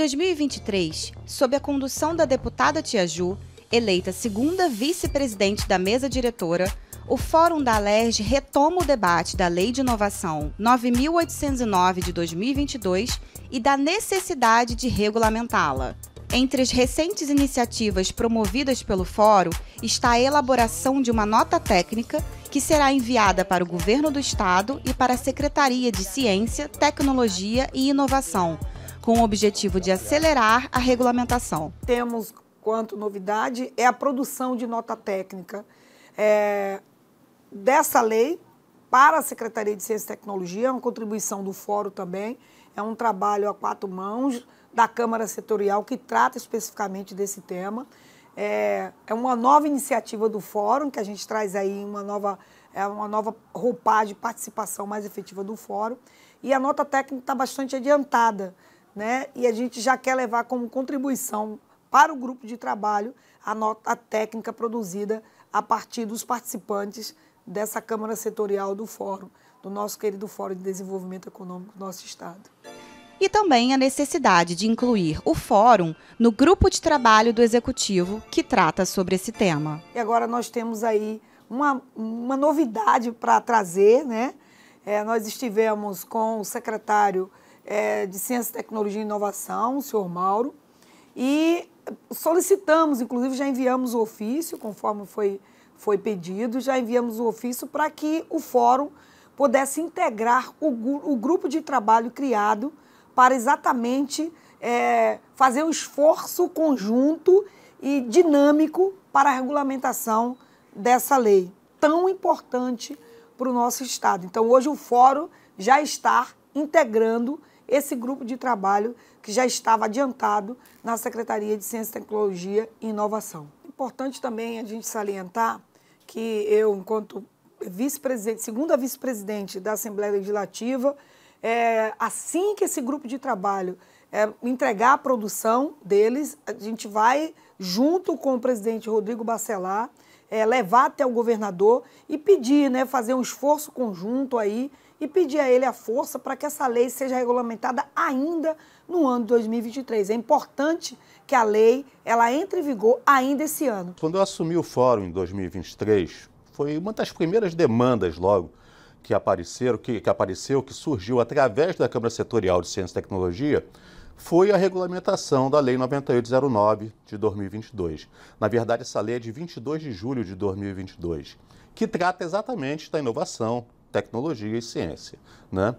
2023, sob a condução da deputada Tia Ju, eleita segunda vice-presidente da mesa diretora, o Fórum da Alerj retoma o debate da Lei de Inovação 9.809 de 2022 e da necessidade de regulamentá-la. Entre as recentes iniciativas promovidas pelo Fórum está a elaboração de uma nota técnica que será enviada para o Governo do Estado e para a Secretaria de Ciência, Tecnologia e Inovação com o objetivo de acelerar a regulamentação. Temos, quanto novidade, é a produção de nota técnica é, dessa lei para a Secretaria de Ciência e Tecnologia, é uma contribuição do Fórum também, é um trabalho a quatro mãos da Câmara Setorial que trata especificamente desse tema. É, é uma nova iniciativa do Fórum, que a gente traz aí uma nova, é uma nova roupagem de participação mais efetiva do Fórum. E a nota técnica está bastante adiantada né? E a gente já quer levar como contribuição para o grupo de trabalho a nota técnica produzida a partir dos participantes dessa Câmara Setorial do Fórum, do nosso querido Fórum de Desenvolvimento Econômico do nosso Estado. E também a necessidade de incluir o Fórum no grupo de trabalho do Executivo que trata sobre esse tema. E agora nós temos aí uma, uma novidade para trazer, né? É, nós estivemos com o secretário é, de Ciência, Tecnologia e Inovação, o senhor Mauro, e solicitamos, inclusive já enviamos o ofício, conforme foi, foi pedido, já enviamos o ofício para que o fórum pudesse integrar o, o grupo de trabalho criado para exatamente é, fazer um esforço conjunto e dinâmico para a regulamentação dessa lei, tão importante para o nosso Estado. Então, hoje o fórum já está integrando esse grupo de trabalho que já estava adiantado na Secretaria de Ciência, Tecnologia e Inovação. Importante também a gente salientar que eu, enquanto vice-presidente, segunda vice-presidente da Assembleia Legislativa, é, assim que esse grupo de trabalho é, entregar a produção deles, a gente vai, junto com o presidente Rodrigo Bacelar, é, levar até o governador e pedir, né, fazer um esforço conjunto aí e pedir a ele a força para que essa lei seja regulamentada ainda no ano de 2023. É importante que a lei ela entre em vigor ainda esse ano. Quando eu assumi o fórum em 2023, foi uma das primeiras demandas logo que apareceram, que, que apareceu, que surgiu através da Câmara Setorial de Ciência e Tecnologia, foi a regulamentação da Lei 9809 de 2022. Na verdade, essa lei é de 22 de julho de 2022, que trata exatamente da inovação, tecnologia e ciência. Né?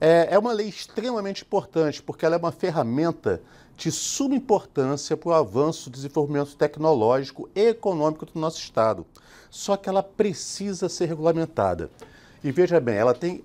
É, é uma lei extremamente importante, porque ela é uma ferramenta de suma importância para o avanço do desenvolvimento tecnológico e econômico do nosso Estado. Só que ela precisa ser regulamentada. E veja bem, ela tem,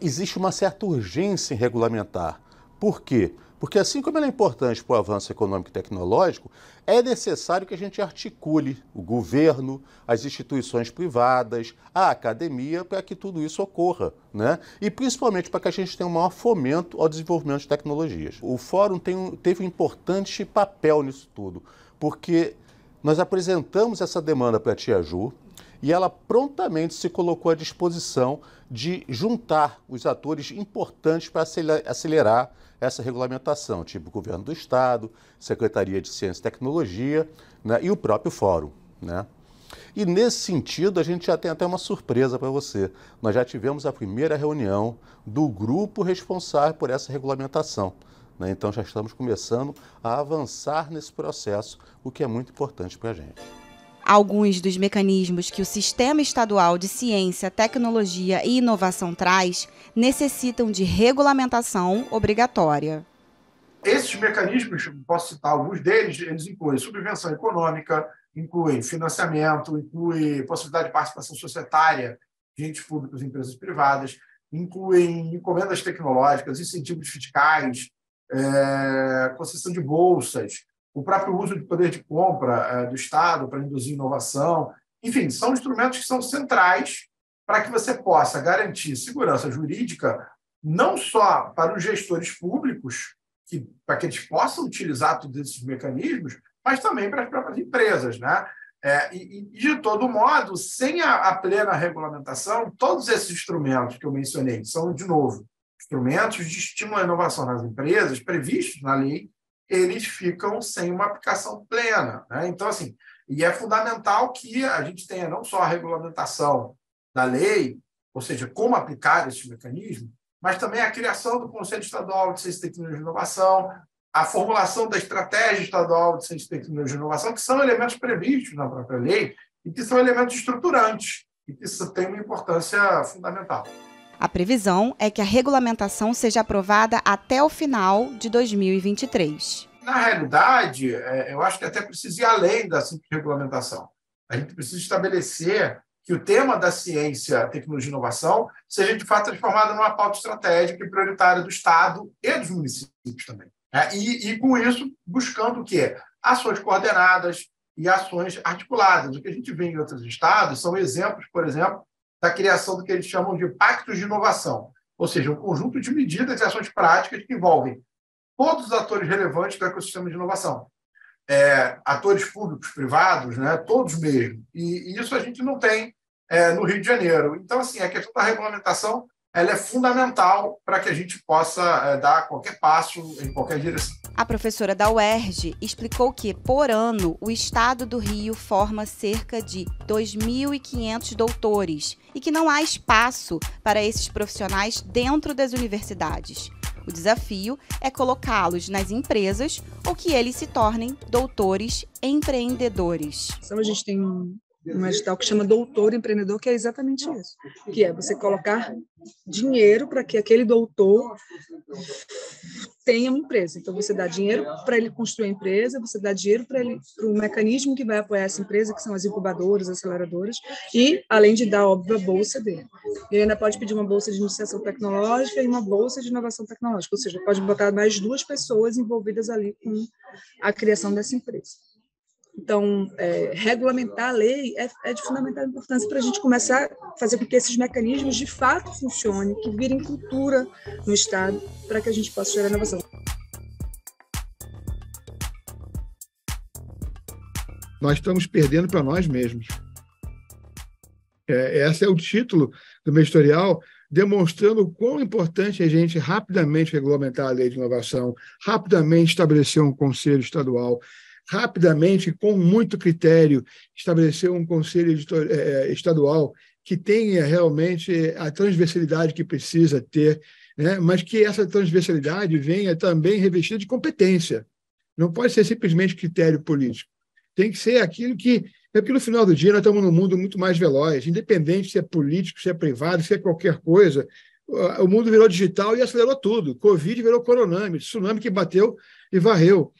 existe uma certa urgência em regulamentar. Por quê? Porque assim como ela é importante para o avanço econômico e tecnológico, é necessário que a gente articule o governo, as instituições privadas, a academia, para que tudo isso ocorra. Né? E principalmente para que a gente tenha um maior fomento ao desenvolvimento de tecnologias. O fórum tem, teve um importante papel nisso tudo, porque nós apresentamos essa demanda para a Tia Ju, e ela prontamente se colocou à disposição de juntar os atores importantes para acelerar essa regulamentação, tipo governo do Estado, Secretaria de Ciência e Tecnologia né, e o próprio Fórum. Né? E nesse sentido, a gente já tem até uma surpresa para você. Nós já tivemos a primeira reunião do grupo responsável por essa regulamentação. Né? Então já estamos começando a avançar nesse processo, o que é muito importante para a gente alguns dos mecanismos que o Sistema Estadual de Ciência, Tecnologia e Inovação traz necessitam de regulamentação obrigatória. Esses mecanismos, posso citar alguns deles, eles incluem subvenção econômica, incluem financiamento, incluem possibilidade de participação societária de entes públicos e empresas privadas, incluem encomendas tecnológicas, incentivos fiscais, é, concessão de bolsas, o próprio uso de poder de compra é, do Estado para induzir inovação. Enfim, são instrumentos que são centrais para que você possa garantir segurança jurídica não só para os gestores públicos, que, para que eles possam utilizar todos esses mecanismos, mas também para as próprias empresas. Né? É, e, e, de todo modo, sem a, a plena regulamentação, todos esses instrumentos que eu mencionei, são, de novo, instrumentos de estímulo à inovação nas empresas, previstos na lei, eles ficam sem uma aplicação plena. Né? Então, assim, e é fundamental que a gente tenha não só a regulamentação da lei, ou seja, como aplicar esse mecanismo, mas também a criação do Conselho Estadual de Ciência, e Tecnologia de Inovação, a formulação da Estratégia Estadual de Ciência, e Tecnologia de Inovação, que são elementos previstos na própria lei e que são elementos estruturantes e que isso tem uma importância fundamental. A previsão é que a regulamentação seja aprovada até o final de 2023. Na realidade, é, eu acho que até precisa ir além da simples regulamentação. A gente precisa estabelecer que o tema da ciência, tecnologia e inovação seja de fato transformado numa pauta estratégica e prioritária do Estado e dos municípios também. Né? E, e com isso, buscando o quê? Ações coordenadas e ações articuladas. O que a gente vê em outros estados são exemplos, por exemplo, da criação do que eles chamam de pactos de inovação, ou seja, um conjunto de medidas e ações práticas que envolvem todos os atores relevantes do ecossistema de inovação. É, atores públicos, privados, né, todos mesmo. E, e isso a gente não tem é, no Rio de Janeiro. Então, assim, a questão da regulamentação ela é fundamental para que a gente possa é, dar qualquer passo em qualquer direção. A professora da UERJ explicou que, por ano, o estado do Rio forma cerca de 2.500 doutores e que não há espaço para esses profissionais dentro das universidades. O desafio é colocá-los nas empresas ou que eles se tornem doutores empreendedores. Então, a gente tem um, mas tal que chama doutor empreendedor, que é exatamente isso, que é você é colocar dinheiro para que aquele doutor é tenha uma empresa. Então você dá dinheiro para ele construir a empresa, você dá dinheiro para ele para o mecanismo que vai apoiar essa empresa, que são as incubadoras, aceleradoras, e além de dar óbvio a bolsa dele. Ele ainda pode pedir uma bolsa de iniciação tecnológica e uma bolsa de inovação tecnológica, ou seja, pode botar mais duas pessoas envolvidas ali com a criação dessa empresa. Então, é, regulamentar a lei é, é de fundamental importância para a gente começar a fazer com que esses mecanismos de fato funcionem, que virem cultura no Estado, para que a gente possa gerar inovação. Nós estamos perdendo para nós mesmos. É, esse é o título do meu editorial, demonstrando o quão importante é a gente rapidamente regulamentar a lei de inovação, rapidamente estabelecer um conselho estadual, rapidamente, com muito critério, estabelecer um conselho editor, eh, eh, estadual que tenha realmente a transversalidade que precisa ter, né? mas que essa transversalidade venha também revestida de competência. Não pode ser simplesmente critério político. Tem que ser aquilo que. É porque no final do dia nós estamos num mundo muito mais veloz, independente se é político, se é privado, se é qualquer coisa. O mundo virou digital e acelerou tudo. Covid virou coronami, tsunami que bateu e varreu.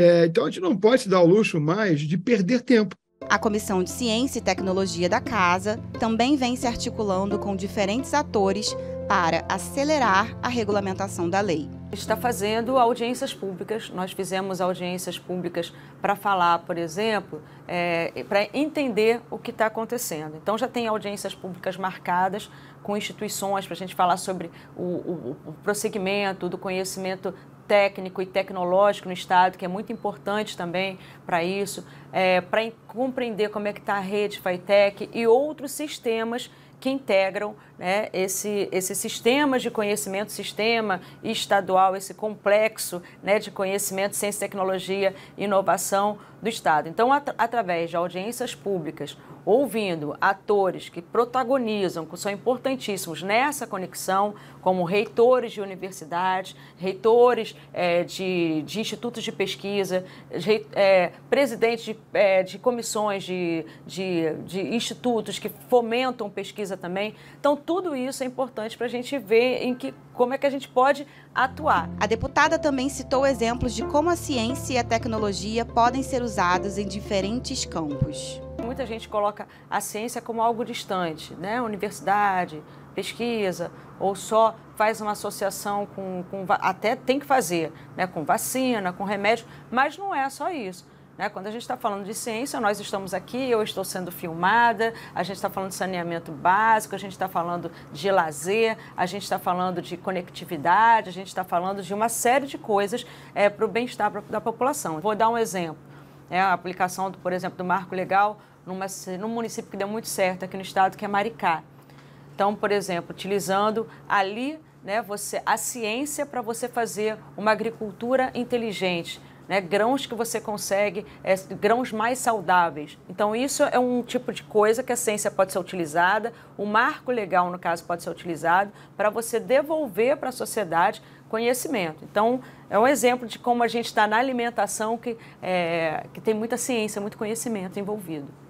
É, então, a gente não pode se dar o luxo mais de perder tempo. A Comissão de Ciência e Tecnologia da Casa também vem se articulando com diferentes atores para acelerar a regulamentação da lei. Está fazendo audiências públicas, nós fizemos audiências públicas para falar, por exemplo, é, para entender o que está acontecendo. Então, já tem audiências públicas marcadas com instituições para a gente falar sobre o, o, o prosseguimento do conhecimento técnico e tecnológico no Estado, que é muito importante também para isso, é, para compreender como é que está a rede FITEC e outros sistemas que integram né, esse, esse sistema de conhecimento, sistema estadual, esse complexo né, de conhecimento, ciência, tecnologia, inovação do Estado. Então, at através de audiências públicas, ouvindo atores que protagonizam, que são importantíssimos nessa conexão, como reitores de universidades, reitores é, de, de, institutos de pesquisa, rei, é, presidentes de, é, de comissões de, de, de institutos que fomentam pesquisa também. Então, tudo isso é importante para a gente ver em que como é que a gente pode atuar. A deputada também citou exemplos de como a ciência e a tecnologia podem ser usados em diferentes campos. Muita gente coloca a ciência como algo distante, né? Universidade, pesquisa, ou só faz uma associação com, com até tem que fazer, né? Com vacina, com remédio, mas não é só isso né? Quando a gente está falando de ciência, nós estamos aqui, eu estou sendo filmada, a gente está falando de saneamento básico, a gente está falando de lazer, a gente está falando de conectividade, a gente está falando de uma série de coisas é, para o bem-estar da população. Vou dar um exemplo. É a aplicação, do, por exemplo, do Marco Legal numa, num município que deu muito certo aqui no estado, que é Maricá. Então, por exemplo, utilizando ali né, você, a ciência para você fazer uma agricultura inteligente, né? grãos que você consegue, é, grãos mais saudáveis. Então, isso é um tipo de coisa que a ciência pode ser utilizada, o marco legal, no caso, pode ser utilizado para você devolver para a sociedade conhecimento. Então, é um exemplo de como a gente está na alimentação que, é, que tem muita ciência, muito conhecimento envolvido.